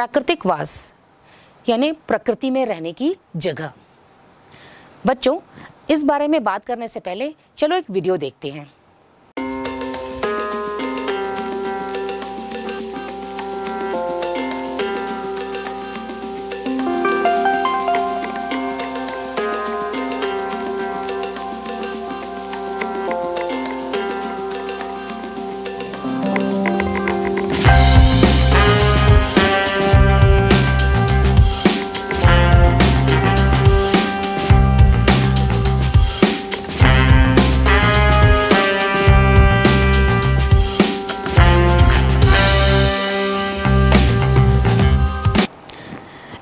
प्राकृतिक वास यानी प्रकृति में रहने की जगह बच्चों इस बारे में बात करने से पहले चलो एक वीडियो देखते हैं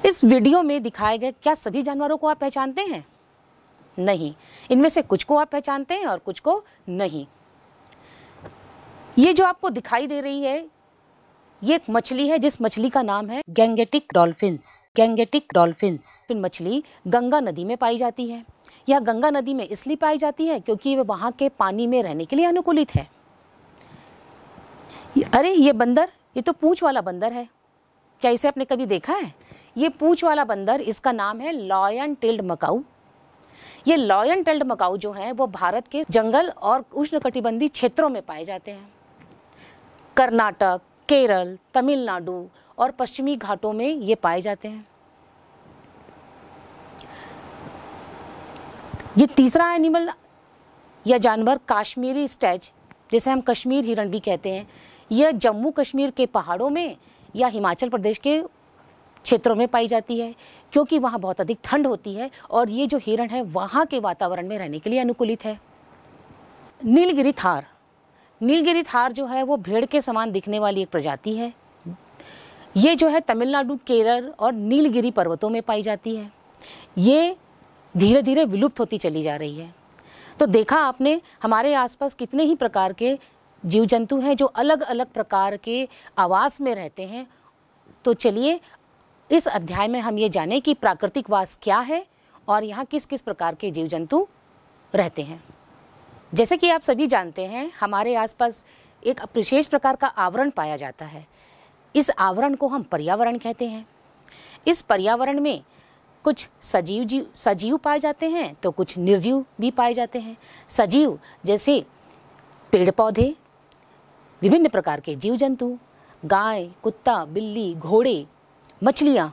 इस वीडियो में दिखाए गए क्या सभी जानवरों को आप पहचानते हैं नहीं इनमें से कुछ को आप पहचानते हैं और कुछ को नहीं ये जो आपको दिखाई दे रही है ये एक मछली है जिस मछली का नाम है गैंगेटिक डॉल्फिन्स गैंगेटिक डॉल्फिन्स मछली गंगा नदी में पाई जाती है यह गंगा नदी में इसलिए पाई जाती है क्योंकि वह वहां के पानी में रहने के लिए अनुकूलित है अरे ये बंदर ये तो पूछ वाला बंदर है क्या इसे आपने कभी देखा है ये पूछ वाला बंदर इसका नाम है लॉयन टिल्ड मकाऊ ये लॉयन टेल्ड मकाऊ जो हैं वो भारत के जंगल और उष्णकटिबंधीय क्षेत्रों में पाए जाते हैं कर्नाटक केरल तमिलनाडु और पश्चिमी घाटों में ये पाए जाते हैं ये तीसरा एनिमल या जानवर काश्मीरी स्टैच जिसे हम कश्मीर हिरण भी कहते हैं यह जम्मू कश्मीर के पहाड़ों में या हिमाचल प्रदेश के क्षेत्रों में पाई जाती है क्योंकि वहाँ बहुत अधिक ठंड होती है और ये जो हिरण है वहाँ के वातावरण में रहने के लिए अनुकूलित है नीलगिरी थार नीलगिरी थार जो है वो भेड़ के समान दिखने वाली एक प्रजाति है ये जो है तमिलनाडु केरल और नीलगिरी पर्वतों में पाई जाती है ये धीरे धीरे विलुप्त होती चली जा रही है तो देखा आपने हमारे आसपास कितने ही प्रकार के जीव जंतु हैं जो अलग अलग प्रकार के आवास में रहते हैं तो चलिए इस अध्याय में हम ये जाने कि प्राकृतिक वास क्या है और यहाँ किस किस प्रकार के जीव जंतु रहते हैं जैसे कि आप सभी जानते हैं हमारे आसपास एक विशेष प्रकार का आवरण पाया जाता है इस आवरण को हम पर्यावरण कहते हैं इस पर्यावरण में कुछ सजीव जीव सजीव पाए जाते हैं तो कुछ निर्जीव भी पाए जाते हैं सजीव जैसे पेड़ पौधे विभिन्न प्रकार के जीव जंतु गाय कुत्ता बिल्ली घोड़े मछलियाँ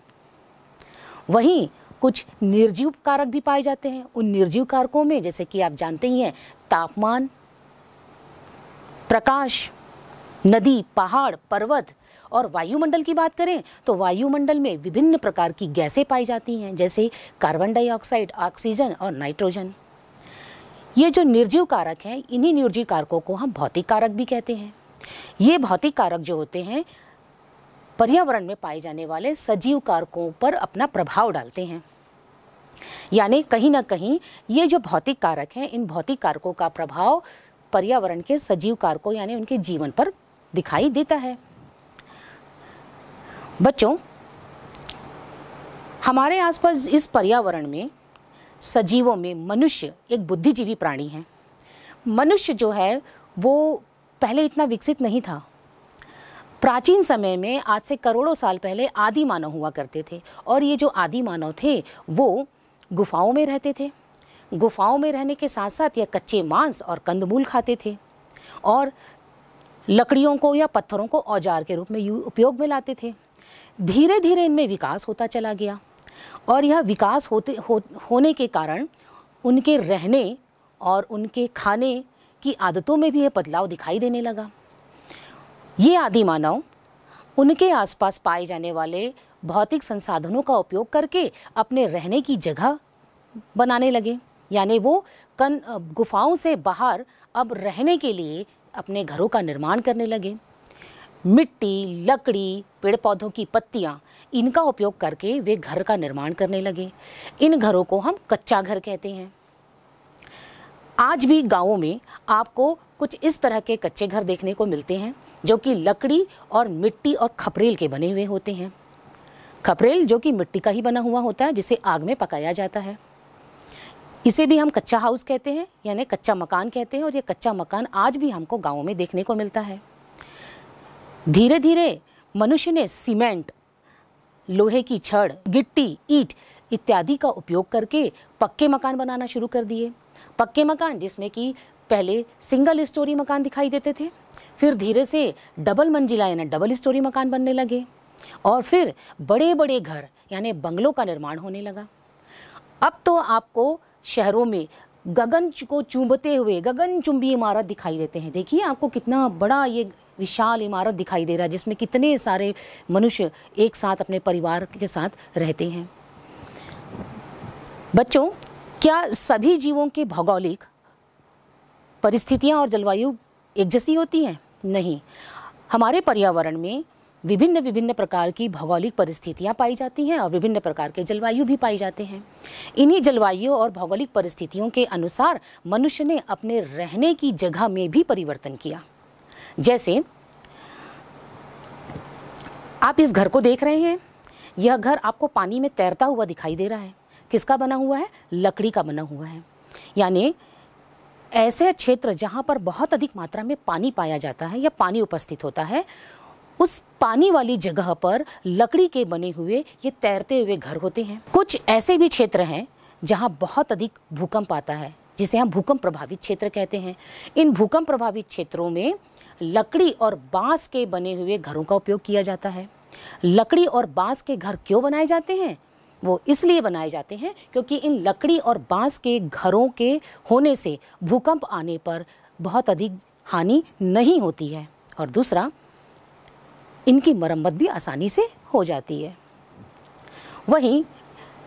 वहीं कुछ निर्जीव कारक भी पाए जाते हैं उन निर्जीव कारकों में जैसे कि आप जानते ही हैं तापमान प्रकाश नदी पहाड़ पर्वत और वायुमंडल की बात करें तो वायुमंडल में विभिन्न प्रकार की गैसें पाई जाती हैं जैसे कार्बन डाइऑक्साइड ऑक्सीजन और नाइट्रोजन ये जो निर्जीव कारक हैं इन्हीं निर्जीव कारकों को हम भौतिक कारक भी कहते हैं ये भौतिक कारक जो होते हैं पर्यावरण में पाए जाने वाले सजीव कारकों पर अपना प्रभाव डालते हैं यानी कहीं ना कहीं ये जो भौतिक कारक हैं इन भौतिक कारकों का प्रभाव पर्यावरण के सजीव कारकों यानी उनके जीवन पर दिखाई देता है बच्चों हमारे आसपास इस पर्यावरण में सजीवों में मनुष्य एक बुद्धिजीवी प्राणी है मनुष्य जो है वो पहले इतना विकसित नहीं था प्राचीन समय में आज से करोड़ों साल पहले आदि मानव हुआ करते थे और ये जो आदि मानव थे वो गुफाओं में रहते थे गुफाओं में रहने के साथ साथ यह कच्चे मांस और कंदमूल खाते थे और लकड़ियों को या पत्थरों को औजार के रूप में उपयोग में लाते थे धीरे धीरे इनमें विकास होता चला गया और यह विकास होते हो, होने के कारण उनके रहने और उनके खाने की आदतों में भी यह बदलाव दिखाई देने लगा ये आदि मानव उनके आसपास पाए जाने वाले भौतिक संसाधनों का उपयोग करके अपने रहने की जगह बनाने लगे यानी वो कन गुफाओं से बाहर अब रहने के लिए अपने घरों का निर्माण करने लगे मिट्टी लकड़ी पेड़ पौधों की पत्तियाँ इनका उपयोग करके वे घर का निर्माण करने लगे इन घरों को हम कच्चा घर कहते हैं आज भी गांवों में आपको कुछ इस तरह के कच्चे घर देखने को मिलते हैं जो कि लकड़ी और मिट्टी और खपरेल के बने हुए होते हैं खपरेल जो कि मिट्टी का ही बना हुआ होता है जिसे आग में पकाया जाता है इसे भी हम कच्चा हाउस कहते हैं यानी कच्चा मकान कहते हैं और ये कच्चा मकान आज भी हमको गाँव में देखने को मिलता है धीरे धीरे मनुष्य ने सीमेंट लोहे की छड़ गिट्टी ईट इत्यादि का उपयोग करके पक्के मकान बनाना शुरू कर दिए पक्के मकान जिसमें कि पहले सिंगल स्टोरी मकान दिखाई देते थे फिर धीरे से डबल मंजिला यानी डबल स्टोरी मकान बनने लगे और फिर बड़े बड़े घर यानी बंगलों का निर्माण होने लगा अब तो आपको शहरों में गगन को चूंबते हुए गगन चुंबी इमारत दिखाई देते हैं देखिए आपको कितना बड़ा ये विशाल इमारत दिखाई दे रहा है जिसमें कितने सारे मनुष्य एक साथ अपने परिवार के साथ रहते हैं बच्चों क्या सभी जीवों के भौगोलिक परिस्थितियां और जलवायु एक जैसी होती हैं नहीं हमारे पर्यावरण में विभिन्न विभिन्न प्रकार की भौगोलिक परिस्थितियाँ पाई जाती हैं और विभिन्न प्रकार के जलवायु भी पाई जाते हैं इन्हीं जलवायु और भौगोलिक परिस्थितियों के अनुसार मनुष्य ने अपने रहने की जगह में भी परिवर्तन किया जैसे आप इस घर को देख रहे हैं यह घर आपको पानी में तैरता हुआ दिखाई दे रहा है किसका बना हुआ है लकड़ी का बना हुआ है यानी ऐसे क्षेत्र जहाँ पर बहुत अधिक मात्रा में पानी पाया जाता है या पानी उपस्थित होता है उस पानी वाली जगह पर लकड़ी के बने हुए ये तैरते हुए घर होते हैं कुछ ऐसे भी क्षेत्र हैं जहाँ बहुत अधिक भूकंप आता है जिसे हम भूकंप प्रभावित क्षेत्र कहते हैं इन भूकंप प्रभावित क्षेत्रों में लकड़ी और बांस के बने हुए घरों का उपयोग किया जाता है लकड़ी और बांस के घर क्यों बनाए जाते हैं वो इसलिए बनाए जाते हैं क्योंकि इन लकड़ी और बांस के घरों के होने से भूकंप आने पर बहुत अधिक हानि नहीं होती है और दूसरा इनकी मरम्मत भी आसानी से हो जाती है वहीं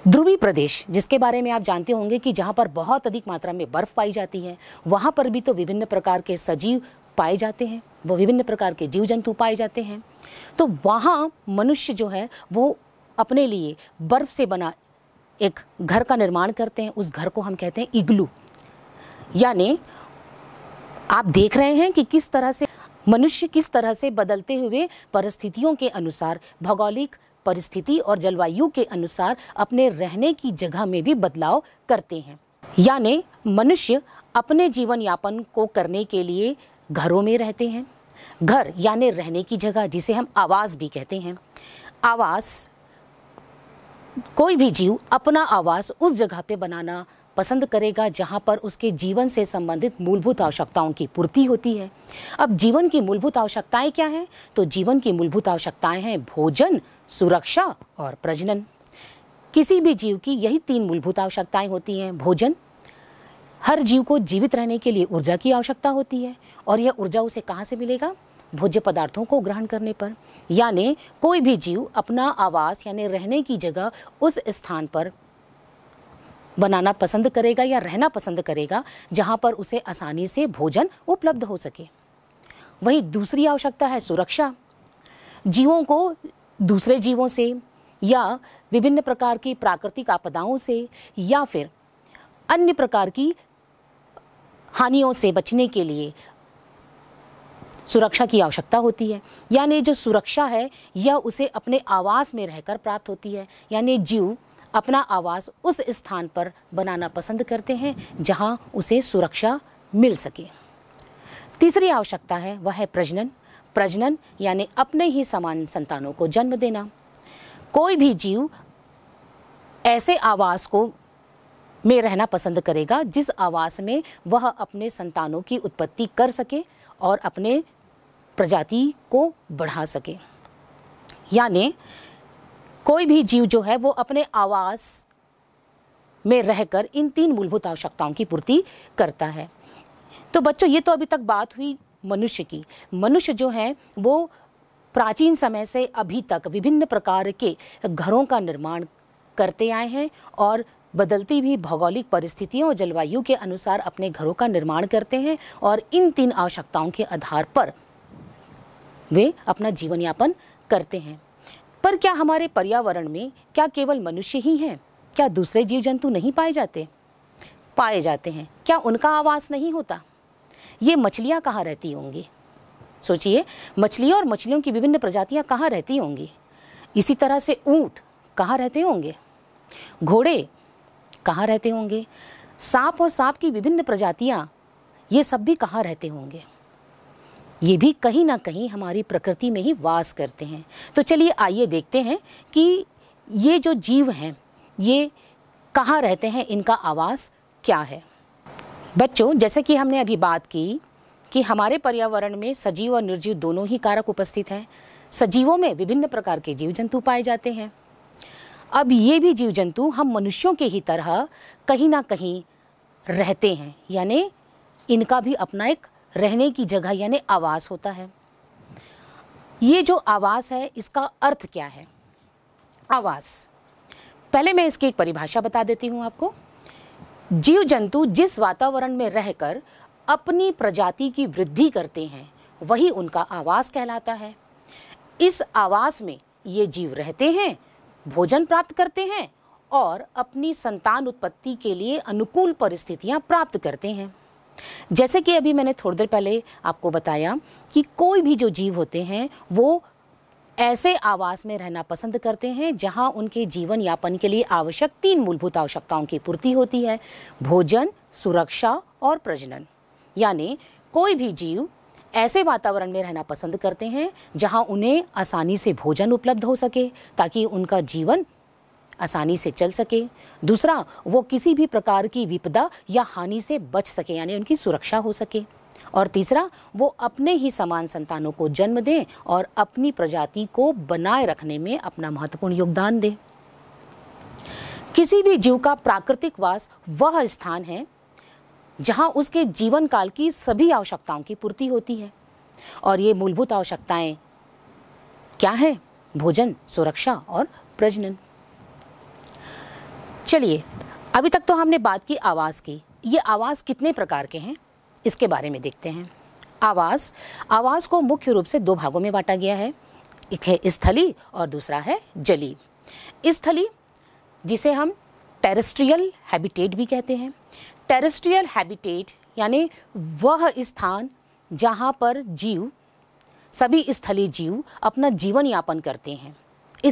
ध्रुवी प्रदेश जिसके बारे में आप जानते होंगे कि जहाँ पर बहुत अधिक मात्रा में बर्फ़ पाई जाती है वहाँ पर भी तो विभिन्न प्रकार के सजीव पाए जाते हैं वो विभिन्न प्रकार के जीव जंतु पाए जाते हैं तो वहाँ मनुष्य जो है वो अपने लिए बर्फ़ से बना एक घर का निर्माण करते हैं उस घर को हम कहते हैं इग्लू यानी आप देख रहे हैं कि किस तरह से मनुष्य किस तरह से बदलते हुए परिस्थितियों के अनुसार भौगोलिक परिस्थिति और जलवायु के अनुसार अपने रहने की जगह में भी बदलाव करते हैं यानी मनुष्य अपने जीवन यापन को करने के लिए घरों में रहते हैं घर यानी रहने की जगह जिसे हम आवास भी कहते हैं आवास कोई भी जीव अपना आवास उस जगह पे बनाना पसंद करेगा जहाँ पर उसके जीवन से संबंधित मूलभूत आवश्यकताओं की पूर्ति होती है अब जीवन की मूलभूत आवश्यकताएं क्या हैं तो जीवन की मूलभूत आवश्यकताएं हैं भोजन सुरक्षा और प्रजनन किसी भी जीव की यही तीन मूलभूत आवश्यकताएं होती हैं भोजन हर जीव को जीवित रहने के लिए ऊर्जा की आवश्यकता होती है और यह ऊर्जा उसे कहाँ से मिलेगा भोज्य पदार्थों को ग्रहण करने पर यानी कोई भी जीव अपना आवास यानी रहने की जगह उस स्थान पर बनाना पसंद करेगा या रहना पसंद करेगा जहाँ पर उसे आसानी से भोजन उपलब्ध हो सके वहीं दूसरी आवश्यकता है सुरक्षा जीवों को दूसरे जीवों से या विभिन्न प्रकार की प्राकृतिक आपदाओं से या फिर अन्य प्रकार की हानियों से बचने के लिए सुरक्षा की आवश्यकता होती है यानी जो सुरक्षा है यह उसे अपने आवास में रहकर प्राप्त होती है यानी जीव अपना आवास उस स्थान पर बनाना पसंद करते हैं जहां उसे सुरक्षा मिल सके तीसरी आवश्यकता है वह है प्रजनन प्रजनन यानी अपने ही समान संतानों को जन्म देना कोई भी जीव ऐसे आवास को में रहना पसंद करेगा जिस आवास में वह अपने संतानों की उत्पत्ति कर सके और अपने प्रजाति को बढ़ा सके यानी कोई भी जीव जो है वो अपने आवास में रहकर इन तीन मूलभूत आवश्यकताओं की पूर्ति करता है तो बच्चों ये तो अभी तक बात हुई मनुष्य की मनुष्य जो है वो प्राचीन समय से अभी तक विभिन्न प्रकार के घरों का निर्माण करते आए हैं और बदलती भी भौगोलिक परिस्थितियों और जलवायु के अनुसार अपने घरों का निर्माण करते हैं और इन तीन आवश्यकताओं के आधार पर वे अपना जीवन यापन करते हैं पर क्या हमारे पर्यावरण में क्या केवल मनुष्य ही हैं क्या दूसरे जीव जंतु नहीं पाए जाते पाए जाते हैं क्या उनका आवास नहीं होता ये मछलियाँ कहाँ रहती होंगी सोचिए मछलियाँ और मछलियों की विभिन्न प्रजातियाँ कहाँ रहती होंगी इसी तरह से ऊँट कहाँ रहते होंगे घोड़े कहाँ रहते होंगे सांप और सांप की विभिन्न प्रजातियाँ ये सब भी कहाँ रहते होंगे ये भी कहीं ना कहीं हमारी प्रकृति में ही वास करते हैं तो चलिए आइए देखते हैं कि ये जो जीव हैं ये कहाँ रहते हैं इनका आवास क्या है बच्चों जैसे कि हमने अभी बात की कि हमारे पर्यावरण में सजीव और निर्जीव दोनों ही कारक उपस्थित हैं सजीवों में विभिन्न प्रकार के जीव जंतु पाए जाते हैं अब ये भी जीव जंतु हम मनुष्यों के ही तरह कहीं ना कहीं रहते हैं यानी इनका भी अपना एक रहने की जगह यानी आवास होता है ये जो आवास है इसका अर्थ क्या है आवास पहले मैं इसकी एक परिभाषा बता देती हूँ आपको जीव जंतु जिस वातावरण में रहकर अपनी प्रजाति की वृद्धि करते हैं वही उनका आवास कहलाता है इस आवास में ये जीव रहते हैं भोजन प्राप्त करते हैं और अपनी संतान उत्पत्ति के लिए अनुकूल परिस्थितियाँ प्राप्त करते हैं जैसे कि अभी मैंने थोड़ी देर पहले आपको बताया कि कोई भी जो जीव होते हैं वो ऐसे आवास में रहना पसंद करते हैं जहां उनके जीवन यापन के लिए आवश्यक तीन मूलभूत आवश्यकताओं की पूर्ति होती है भोजन सुरक्षा और प्रजनन यानी कोई भी जीव ऐसे वातावरण में रहना पसंद करते हैं जहां उन्हें आसानी से भोजन उपलब्ध हो सके ताकि उनका जीवन आसानी से चल सके दूसरा वो किसी भी प्रकार की विपदा या हानि से बच सके यानी उनकी सुरक्षा हो सके और तीसरा वो अपने ही समान संतानों को जन्म दें और अपनी प्रजाति को बनाए रखने में अपना महत्वपूर्ण योगदान दें किसी भी जीव का प्राकृतिक वास वह स्थान है जहाँ उसके जीवन काल की सभी आवश्यकताओं की पूर्ति होती है और ये मूलभूत आवश्यकताएं क्या हैं भोजन सुरक्षा और प्रजनन चलिए अभी तक तो हमने बात की आवाज़ की ये आवाज़ कितने प्रकार के हैं इसके बारे में देखते हैं आवाज़ आवाज़ को मुख्य रूप से दो भागों में बांटा गया है एक है स्थली और दूसरा है जली स्थली जिसे हम टेरेस्ट्रियल हैबिटेट भी कहते हैं टेरेस्ट्रियल हैबिटेट यानी वह स्थान जहाँ पर जीव सभी स्थली जीव अपना जीवन यापन करते हैं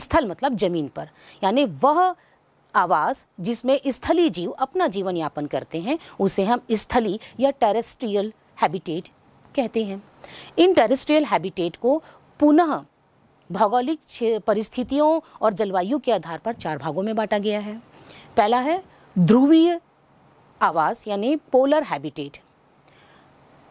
स्थल मतलब जमीन पर यानी वह आवास जिसमें स्थलीय जीव अपना जीवन यापन करते हैं उसे हम स्थली या टेरेस्ट्रियल हैबिटेट कहते हैं इन टेरेस्ट्रियल हैबिटेट को पुनः भौगोलिक परिस्थितियों और जलवायु के आधार पर चार भागों में बांटा गया है पहला है ध्रुवीय आवास यानी पोलर हैबिटेट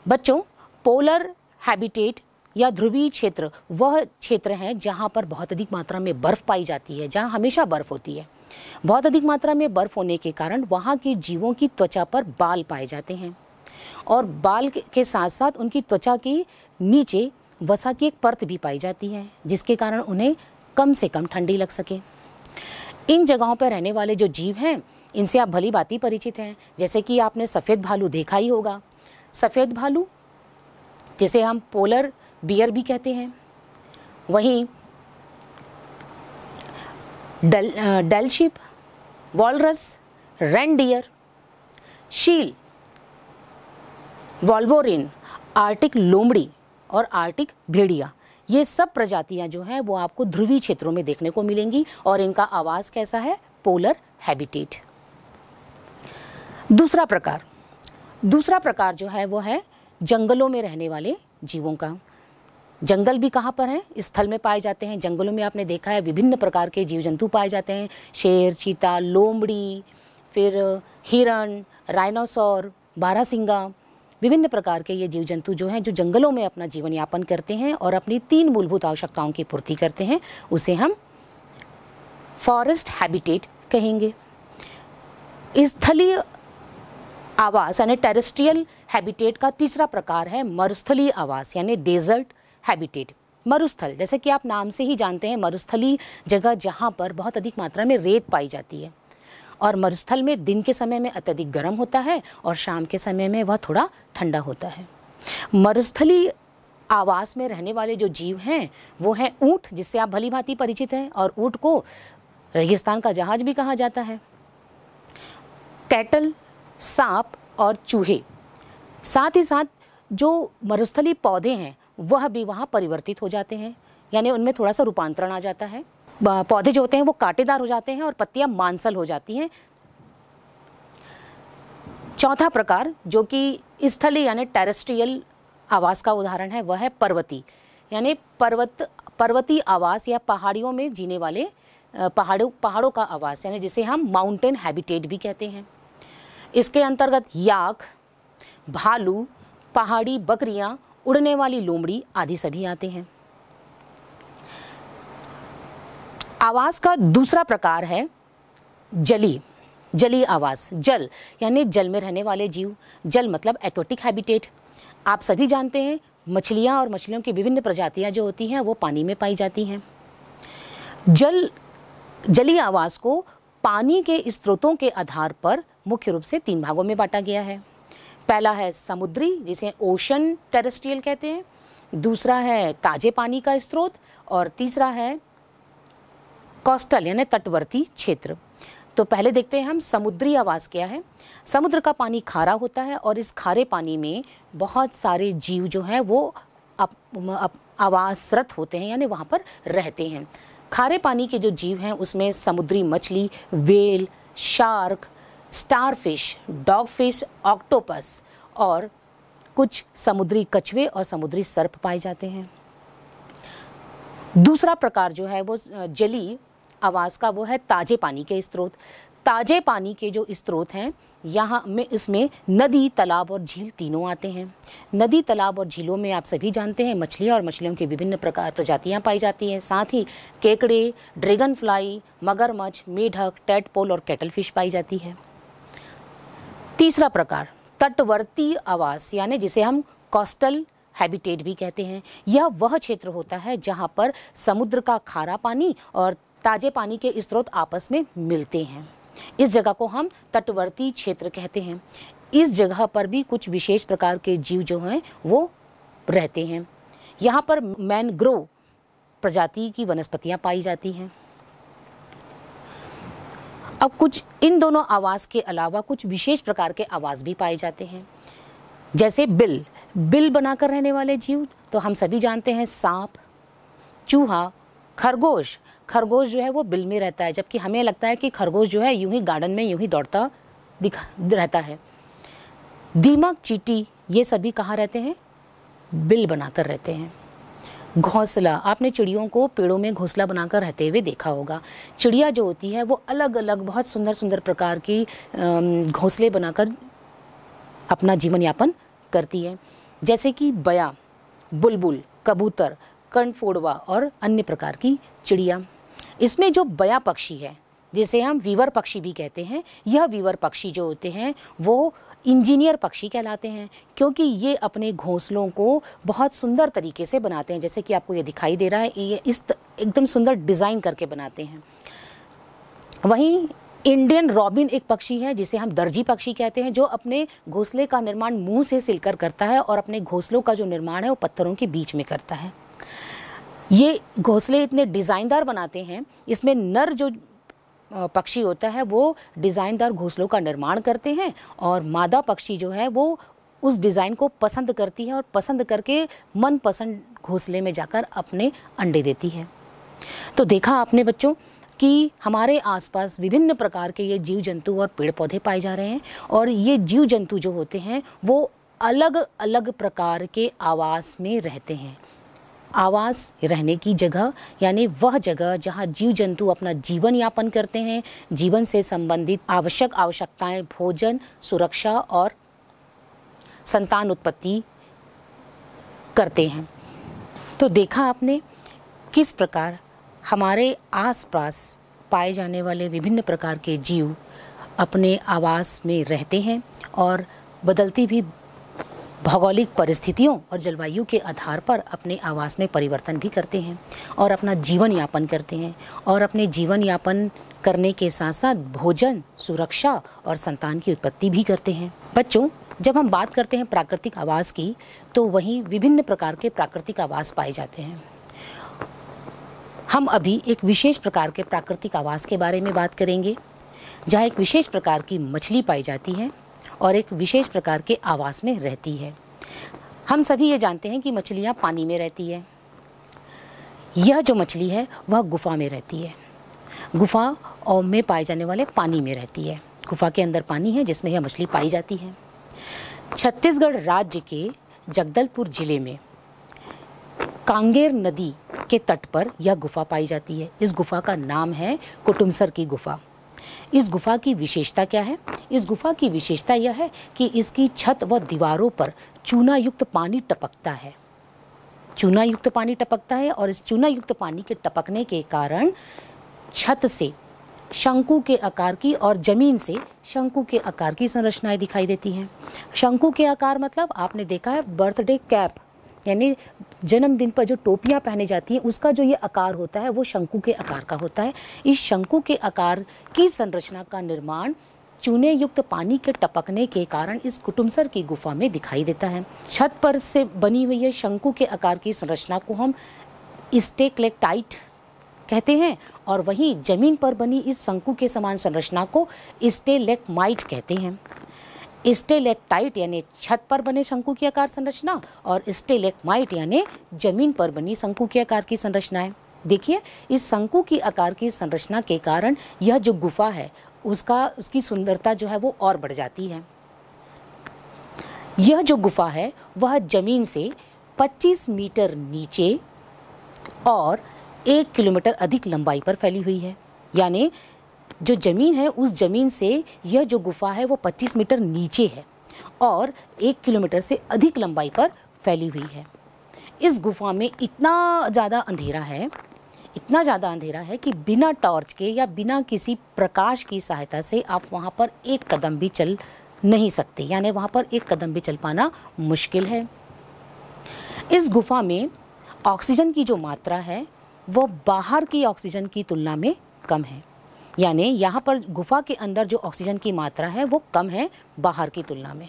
बच्चों पोलर हैबिटेट या ध्रुवीय क्षेत्र वह क्षेत्र हैं जहाँ पर बहुत अधिक मात्रा में बर्फ़ पाई जाती है जहाँ हमेशा बर्फ़ होती है बहुत अधिक मात्रा में बर्फ़ होने के कारण वहाँ के जीवों की त्वचा पर बाल पाए जाते हैं और बाल के साथ साथ उनकी त्वचा के नीचे वसा की एक परत भी पाई जाती है जिसके कारण उन्हें कम से कम ठंडी लग सके इन जगहों पर रहने वाले जो जीव हैं इनसे आप भली बात ही परिचित हैं जैसे कि आपने सफ़ेद भालू देखा ही होगा सफ़ेद भालू जिसे हम पोलर बियर भी कहते हैं वहीं dull dull dull walrus walrus, seal वॉल्वोरिन Arctic लोमड़ी और आर्टिक भेड़िया ये सब प्रजातियां जो हैं वो आपको ध्रुवीय क्षेत्रों में देखने को मिलेंगी और इनका आवास कैसा है पोलर हैबिटेट दूसरा प्रकार दूसरा प्रकार जो है वो है जंगलों में रहने वाले जीवों का जंगल भी कहाँ पर हैं इस स्थल में पाए जाते हैं जंगलों में आपने देखा है विभिन्न प्रकार के जीव जंतु पाए जाते हैं शेर चीता लोमड़ी फिर हिरण राइनोसोर सिंगा विभिन्न प्रकार के ये जीव जंतु जो हैं जो जंगलों में अपना जीवन यापन करते हैं और अपनी तीन मूलभूत आवश्यकताओं की पूर्ति करते हैं उसे हम फॉरेस्ट हैबिटेट कहेंगे स्थलीय आवास यानी टेरेस्ट्रियल हैबिटेट का तीसरा प्रकार है मरुस्थलीय आवास यानी डेजर्ट हैबिटेट मरुस्थल जैसे कि आप नाम से ही जानते हैं मरुस्थली जगह जहाँ पर बहुत अधिक मात्रा में रेत पाई जाती है और मरुस्थल में दिन के समय में अत्यधिक गर्म होता है और शाम के समय में वह थोड़ा ठंडा होता है मरुस्थली आवास में रहने वाले जो जीव हैं वो हैं ऊँट जिससे आप भली भांति परिचित हैं और ऊँट को रेगिस्तान का जहाज भी कहा जाता है कैटल सांप और चूहे साथ ही साथ जो मरुस्थली पौधे हैं वह भी वहाँ परिवर्तित हो जाते हैं यानी उनमें थोड़ा सा रूपांतरण आ जाता है पौधे जो होते हैं वो कांटेदार हो जाते हैं और पत्तियाँ मांसल हो जाती हैं चौथा प्रकार जो कि स्थली यानी टेरेस्ट्रियल आवास का उदाहरण है वह है पर्वती यानी पर्वत पर्वती आवास या पहाड़ियों में जीने वाले पहाड़ों पहाड़ों का आवास यानी जिसे हम माउंटेन हैबिटेट भी कहते हैं इसके अंतर्गत याक भालू पहाड़ी बकरियाँ उड़ने वाली लोमड़ी आदि सभी आते हैं आवाज़ का दूसरा प्रकार है जली जली आवास जल यानी जल में रहने वाले जीव जल मतलब एक्वेटिक हैबिटेट आप सभी जानते हैं मछलियाँ और मछलियों की विभिन्न प्रजातियाँ जो होती हैं वो पानी में पाई जाती हैं जल जली आवास को पानी के स्रोतों के आधार पर मुख्य रूप से तीन भागों में बांटा गया है पहला है समुद्री जिसे ओशन टेरेस्ट्रियल कहते हैं दूसरा है ताजे पानी का स्रोत और तीसरा है कोस्टल यानी तटवर्ती क्षेत्र तो पहले देखते हैं हम समुद्री आवास क्या है समुद्र का पानी खारा होता है और इस खारे पानी में बहुत सारे जीव जो हैं वो अप, अप, आवासरत होते हैं यानी वहाँ पर रहते हैं खारे पानी के जो जीव हैं उसमें समुद्री मछली whale shark starfish dogfish octopus और कुछ समुद्री कछुए और समुद्री सर्प पाए जाते हैं दूसरा प्रकार जो है वो जली आवास का वो है ताजे पानी के स्रोत ताजे पानी के जो स्रोत हैं यहाँ में इसमें नदी तालाब और झील तीनों आते हैं नदी तालाब और झीलों में आप सभी जानते हैं मछलियाँ और मछलियों के विभिन्न प्रकार प्रजातियाँ पाई जाती हैं साथ ही केकड़े ड्रैगन फ्लाई मगरमच्छ मेढक टेटपोल और कैटल फिश पाई जाती है तीसरा प्रकार तटवर्ती आवास यानी जिसे हम कोस्टल हैबिटेट भी कहते हैं यह वह क्षेत्र होता है जहाँ पर समुद्र का खारा पानी और ताजे पानी के स्रोत आपस में मिलते हैं इस जगह को हम तटवर्ती क्षेत्र कहते हैं इस जगह पर भी कुछ विशेष प्रकार के जीव जो हैं वो रहते हैं यहाँ पर मैनग्रोव प्रजाति की वनस्पतियाँ पाई जाती हैं अब कुछ इन दोनों आवाज़ के अलावा कुछ विशेष प्रकार के आवाज़ भी पाए जाते हैं जैसे बिल बिल बनाकर रहने वाले जीव तो हम सभी जानते हैं सांप चूहा खरगोश खरगोश जो है वो बिल में रहता है जबकि हमें लगता है कि खरगोश जो है यूं ही गार्डन में यूं ही दौड़ता दिखा रहता है दीमक चीटी ये सभी कहाँ रहते हैं बिल बनाकर रहते हैं घोंसला आपने चिड़ियों को पेड़ों में घोंसला बनाकर रहते हुए देखा होगा चिड़िया जो होती है वो अलग अलग बहुत सुंदर सुंदर प्रकार की घोंसले बनाकर अपना जीवन यापन करती है जैसे कि बया बुलबुल कबूतर कणफोड़वा और अन्य प्रकार की चिड़िया इसमें जो बया पक्षी है जिसे हम वीवर पक्षी भी कहते हैं यह वीवर पक्षी जो होते हैं वो इंजीनियर पक्षी कहलाते हैं क्योंकि ये अपने घोंसलों को बहुत सुंदर तरीके से बनाते हैं जैसे कि आपको ये दिखाई दे रहा है ये इस एकदम सुंदर डिज़ाइन करके बनाते हैं वहीं इंडियन रॉबिन एक पक्षी है जिसे हम दर्जी पक्षी कहते हैं जो अपने घोंसले का निर्माण मुंह से सिलकर करता है और अपने घोंसलों का जो निर्माण है वो पत्थरों के बीच में करता है ये घोंसले इतने डिज़ाइनदार बनाते हैं इसमें नर जो पक्षी होता है वो डिज़ाइनदार घोंसलों का निर्माण करते हैं और मादा पक्षी जो है वो उस डिज़ाइन को पसंद करती है और पसंद करके मनपसंद घोंसले में जाकर अपने अंडे देती है तो देखा आपने बच्चों कि हमारे आसपास विभिन्न प्रकार के ये जीव जंतु और पेड़ पौधे पाए जा रहे हैं और ये जीव जंतु जो होते हैं वो अलग अलग प्रकार के आवास में रहते हैं आवास रहने की जगह यानी वह जगह जहाँ जीव जंतु अपना जीवन यापन करते हैं जीवन से संबंधित आवश्यक आवश्यकताएं भोजन सुरक्षा और संतान उत्पत्ति करते हैं तो देखा आपने किस प्रकार हमारे आसपास पाए जाने वाले विभिन्न प्रकार के जीव अपने आवास में रहते हैं और बदलती भी भौगोलिक परिस्थितियों और जलवायु के आधार पर अपने आवास में परिवर्तन भी करते हैं और अपना जीवन यापन करते हैं और अपने जीवन यापन करने के साथ साथ भोजन सुरक्षा और संतान की उत्पत्ति भी करते हैं बच्चों जब हम बात करते हैं प्राकृतिक आवास की तो वहीं विभिन्न प्रकार के प्राकृतिक आवास पाए जाते हैं हम अभी एक विशेष प्रकार के प्राकृतिक आवास के बारे में बात करेंगे जहाँ एक विशेष प्रकार की मछली पाई जाती है और एक विशेष प्रकार के आवास में रहती है हम सभी ये जानते हैं कि मछलियाँ पानी में रहती है यह जो मछली है वह गुफा में रहती है गुफा और में पाए जाने वाले पानी में रहती है गुफा के अंदर पानी है जिसमें यह मछली पाई जाती है छत्तीसगढ़ राज्य के जगदलपुर जिले में कांगेर नदी के तट पर यह गुफा पाई जाती है इस गुफा का नाम है कुटुमसर की गुफा इस गुफा की विशेषता क्या है इस गुफा की विशेषता यह है कि इसकी छत व दीवारों पर चूना युक्त पानी टपकता है चूना युक्त पानी टपकता है और इस चूना युक्त पानी के टपकने के कारण छत से शंकु के आकार की और ज़मीन से शंकु के आकार की संरचनाएं दिखाई देती हैं शंकु के आकार मतलब आपने देखा है बर्थडे कैप यानी जन्मदिन पर जो टोपियाँ पहनी जाती हैं उसका जो ये आकार होता है वो शंकु के आकार का होता है इस शंकु के आकार की संरचना का निर्माण चूने युक्त पानी के टपकने के कारण इस कुटुमसर की गुफा में दिखाई देता है छत पर से बनी हुई है शंकु के आकार की संरचना को हम स्टेकलेक्टाइट कहते हैं और वहीं जमीन पर बनी इस शंकु के समान संरचना को स्टेलेक्माइट कहते हैं स्टेलेक्टाइट यानी छत पर बने शंकु की आकार संरचना और स्टेलेक्माइट यानी जमीन पर बनी शंकु की आकार की संरचनाएं देखिए इस शंकु की आकार की संरचना के कारण यह जो गुफा है उसका उसकी सुंदरता जो है वो और बढ़ जाती है यह जो गुफा है वह जमीन से 25 मीटर नीचे और एक किलोमीटर अधिक लंबाई पर फैली हुई है यानी जो ज़मीन है उस ज़मीन से यह जो गुफा है वो 25 मीटर नीचे है और एक किलोमीटर से अधिक लंबाई पर फैली हुई है इस गुफा में इतना ज़्यादा अंधेरा है इतना ज़्यादा अंधेरा है कि बिना टॉर्च के या बिना किसी प्रकाश की सहायता से आप वहाँ पर एक कदम भी चल नहीं सकते यानी वहाँ पर एक कदम भी चल पाना मुश्किल है इस गुफा में ऑक्सीजन की जो मात्रा है वो बाहर की ऑक्सीजन की तुलना में कम है यानी यहाँ पर गुफा के अंदर जो ऑक्सीजन की मात्रा है वो कम है बाहर की तुलना में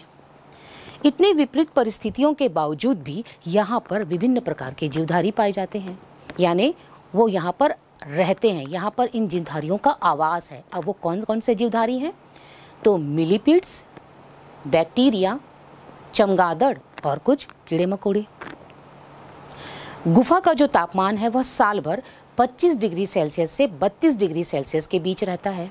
इतनी विपरीत परिस्थितियों के बावजूद भी यहाँ पर विभिन्न प्रकार के जीवधारी पाए जाते हैं यानी वो यहाँ पर रहते हैं यहाँ पर इन जीवधारियों का आवास है अब वो कौन कौन से जीवधारी हैं तो मिलीपीड्स बैक्टीरिया चमगादड़ और कुछ कीड़े मकोड़े गुफा का जो तापमान है वह साल भर 25 डिग्री सेल्सियस से 32 डिग्री सेल्सियस के बीच रहता है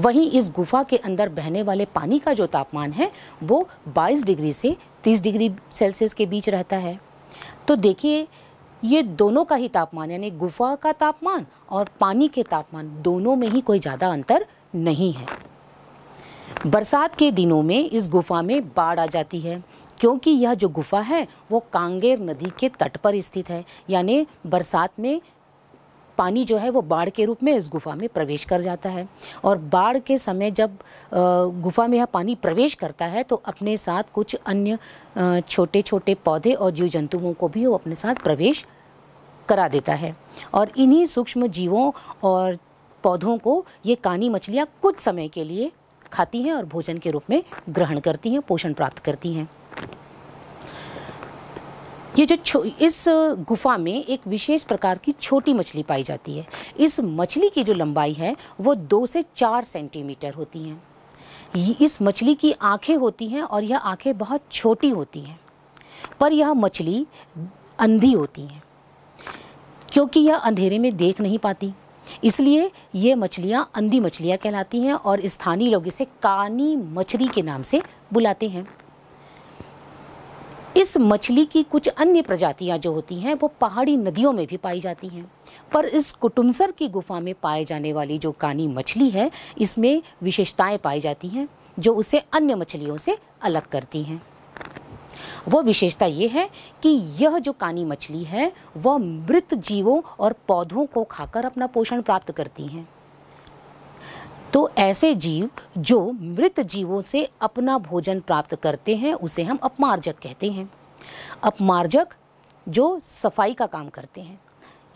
वहीं इस गुफा के अंदर बहने वाले पानी का जो तापमान है वो 22 डिग्री से 30 डिग्री सेल्सियस के बीच रहता है तो देखिए ये दोनों का ही तापमान यानी गुफा का तापमान और पानी के तापमान दोनों में ही कोई ज़्यादा अंतर नहीं है बरसात के दिनों में इस गुफा में बाढ़ आ जाती है क्योंकि यह जो गुफा है वो कांगेर नदी के तट पर स्थित है यानी बरसात में पानी जो है वो बाढ़ के रूप में इस गुफा में प्रवेश कर जाता है और बाढ़ के समय जब गुफा में यह पानी प्रवेश करता है तो अपने साथ कुछ अन्य छोटे छोटे पौधे और जीव जंतुओं को भी वो अपने साथ प्रवेश करा देता है और इन्हीं सूक्ष्म जीवों और पौधों को ये कानी मछलियाँ कुछ समय के लिए खाती हैं और भोजन के रूप में ग्रहण करती हैं पोषण प्राप्त करती हैं ये जो इस गुफा में एक विशेष प्रकार की छोटी मछली पाई जाती है इस मछली की जो लंबाई है वो दो से चार सेंटीमीटर होती हैं इस मछली की आंखें होती हैं और यह आंखें बहुत छोटी होती हैं पर यह मछली अंधी होती हैं क्योंकि यह अंधेरे में देख नहीं पाती इसलिए ये मछलियाँ अंधी मछलियाँ कहलाती हैं और स्थानीय लोग इसे कानी मछली के नाम से बुलाते हैं इस मछली की कुछ अन्य प्रजातियां जो होती हैं वो पहाड़ी नदियों में भी पाई जाती हैं पर इस कुटुमसर की गुफा में पाए जाने वाली जो कानी मछली है इसमें विशेषताएं पाई जाती हैं जो उसे अन्य मछलियों से अलग करती हैं वो विशेषता ये है कि यह जो कानी मछली है वह मृत जीवों और पौधों को खाकर अपना पोषण प्राप्त करती हैं तो ऐसे जीव जो मृत जीवों से अपना भोजन प्राप्त करते हैं उसे हम अपमार्जक कहते हैं अपमार्जक जो सफाई का काम करते हैं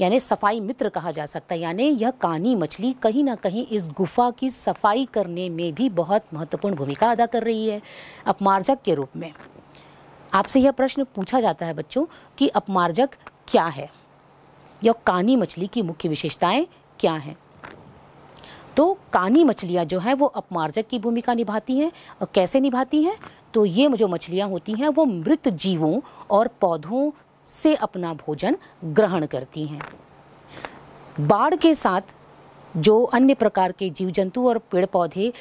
यानी सफाई मित्र कहा जा सकता है यानी यह कानी मछली कहीं ना कहीं इस गुफा की सफाई करने में भी बहुत महत्वपूर्ण भूमिका अदा कर रही है अपमार्जक के रूप में आपसे यह प्रश्न पूछा जाता है बच्चों कि अपमार्जक क्या है यह कानी मछली की मुख्य विशेषताएं क्या हैं तो कानी मछलियाँ जो हैं वो अपमार्जक की भूमिका निभाती हैं और कैसे निभाती हैं तो ये जो मछलियाँ होती हैं वो मृत जीवों और पौधों से अपना भोजन ग्रहण करती हैं बाढ़ के साथ जो अन्य प्रकार के जीव जंतु और पेड़ पौधे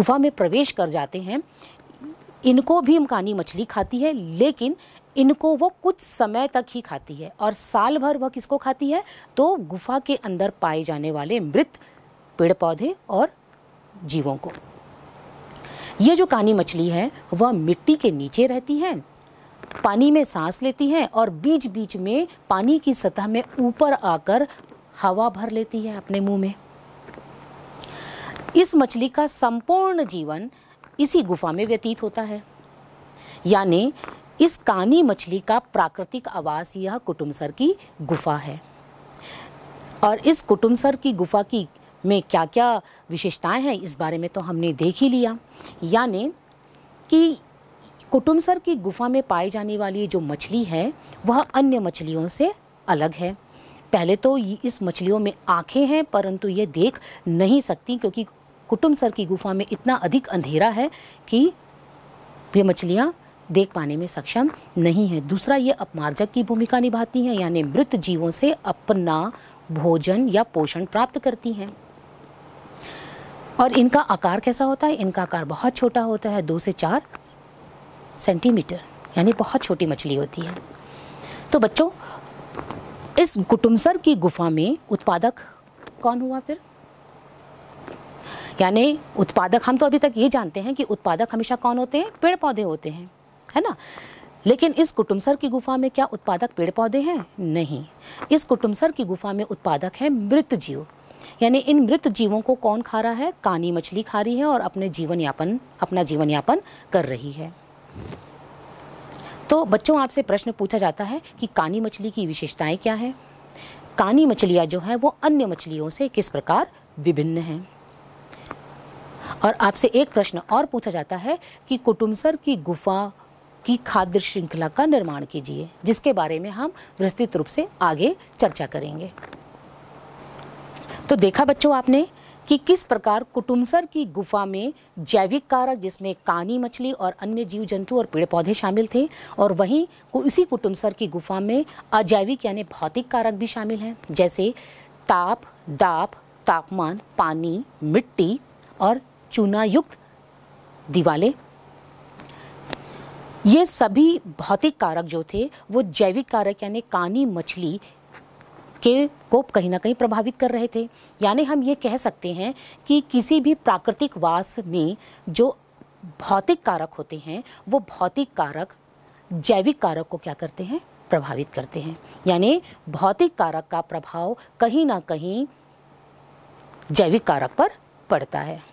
गुफा में प्रवेश कर जाते हैं इनको भी कानी मछली खाती है लेकिन इनको वो कुछ समय तक ही खाती है और साल भर वह किसको खाती है तो गुफा के अंदर पाए जाने वाले मृत पेड़ पौधे और जीवों को ये जो कानी मछली है वह मिट्टी के नीचे रहती है पानी में सांस लेती है और बीच बीच में पानी की सतह में ऊपर आकर हवा भर लेती है अपने मुंह में इस मछली का संपूर्ण जीवन इसी गुफा में व्यतीत होता है यानी इस कानी मछली का प्राकृतिक आवास यह कुटुमसर की गुफा है और इस कुटुमसर की गुफा की में क्या क्या विशेषताएं हैं इस बारे में तो हमने देख ही लिया यानी कि कुटुमसर की गुफा में पाई जाने वाली जो मछली है वह अन्य मछलियों से अलग है पहले तो इस मछलियों में आँखें हैं परंतु ये देख नहीं सकती क्योंकि कुटुमसर की गुफा में इतना अधिक अंधेरा है कि ये मछलियाँ देख पाने में सक्षम नहीं है दूसरा ये अपमार्जक की भूमिका निभाती हैं यानी मृत जीवों से अपना भोजन या पोषण प्राप्त करती हैं और इनका आकार कैसा होता है इनका आकार बहुत छोटा होता है दो से चार सेंटीमीटर यानी बहुत छोटी मछली होती है तो बच्चों इस कुटुमसर की गुफा में उत्पादक कौन हुआ फिर यानी उत्पादक हम तो अभी तक ये जानते हैं कि उत्पादक हमेशा कौन होते हैं पेड़ पौधे होते हैं है ना लेकिन इस कुटुमसर की गुफा में क्या उत्पादक पेड़ पौधे हैं नहीं इस कुटुमसर की गुफा में उत्पादक है मृत जीव यानी इन मृत जीवों को कौन खा रहा है कानी मछली खा रही है और अपने जीवन यापन अपना जीवन यापन कर रही है तो बच्चों आपसे प्रश्न पूछा जाता है कि कानी मछली की विशेषताएं क्या है कानी मछलियाँ जो हैं वो अन्य मछलियों से किस प्रकार विभिन्न हैं और आपसे एक प्रश्न और पूछा जाता है कि कुटुमसर की गुफा की खाद्य श्रृंखला का निर्माण कीजिए जिसके बारे में हम विस्तृत रूप से आगे चर्चा करेंगे तो देखा बच्चों आपने कि किस प्रकार कुटुमसर की गुफा में जैविक कारक जिसमें कानी मछली और अन्य जीव जंतु और पेड़ पौधे शामिल थे और वहीं इसी कुटुमसर की गुफा में अजैविक यानी भौतिक कारक भी शामिल हैं जैसे ताप दाप तापमान पानी मिट्टी और चूनायुक्त दिवाले ये सभी भौतिक कारक जो थे वो जैविक कारक यानी कानी मछली के को कहीं ना कहीं प्रभावित कर रहे थे यानी हम ये कह सकते हैं कि किसी भी प्राकृतिक वास में जो भौतिक कारक होते हैं वो भौतिक कारक जैविक कारक को क्या करते हैं प्रभावित करते हैं यानी भौतिक कारक का प्रभाव कहीं ना कहीं जैविक कारक पर पड़ता है